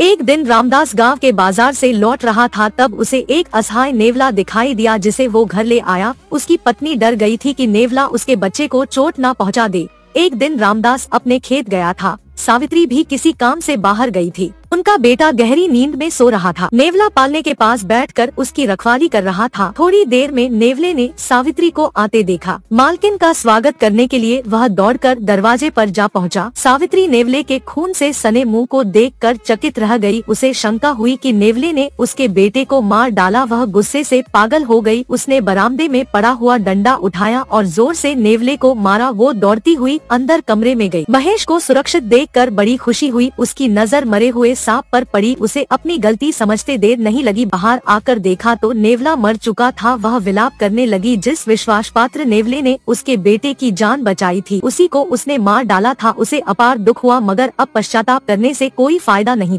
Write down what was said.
एक दिन रामदास गांव के बाजार से लौट रहा था तब उसे एक असहाय नेवला दिखाई दिया जिसे वो घर ले आया उसकी पत्नी डर गई थी कि नेवला उसके बच्चे को चोट ना पहुंचा दे एक दिन रामदास अपने खेत गया था सावित्री भी किसी काम से बाहर गई थी उनका बेटा गहरी नींद में सो रहा था नेवला पालने के पास बैठकर उसकी रखवाली कर रहा था थोड़ी देर में नेवले ने सावित्री को आते देखा मालकिन का स्वागत करने के लिए वह दौड़कर दरवाजे पर जा पहुंचा। सावित्री नेवले के खून से सने मुंह को देखकर चकित रह गई उसे शंका हुई कि नेवले ने उसके बेटे को मार डाला वह गुस्से से पागल हो गई उसने बरामदे में पड़ा हुआ डंडा उठाया और जोर से नेवले को मारा वो दौड़ती हुई अंदर कमरे में गई महेश को सुरक्षित देखकर बड़ी खुशी हुई उसकी नजर मरे हुए साफ तालाब पर पड़ी उसे अपनी गलती समझते देर नहीं लगी बाहर आकर देखा तो नेवला मर चुका था वह विलाप करने लगी जिस विश्वास पात्र नेवले ने उसके बेटे की जान बचाई थी उसी को उसने मार डाला था उसे अपार दुख हुआ मगर अब पश्चाताप करने से कोई फायदा नहीं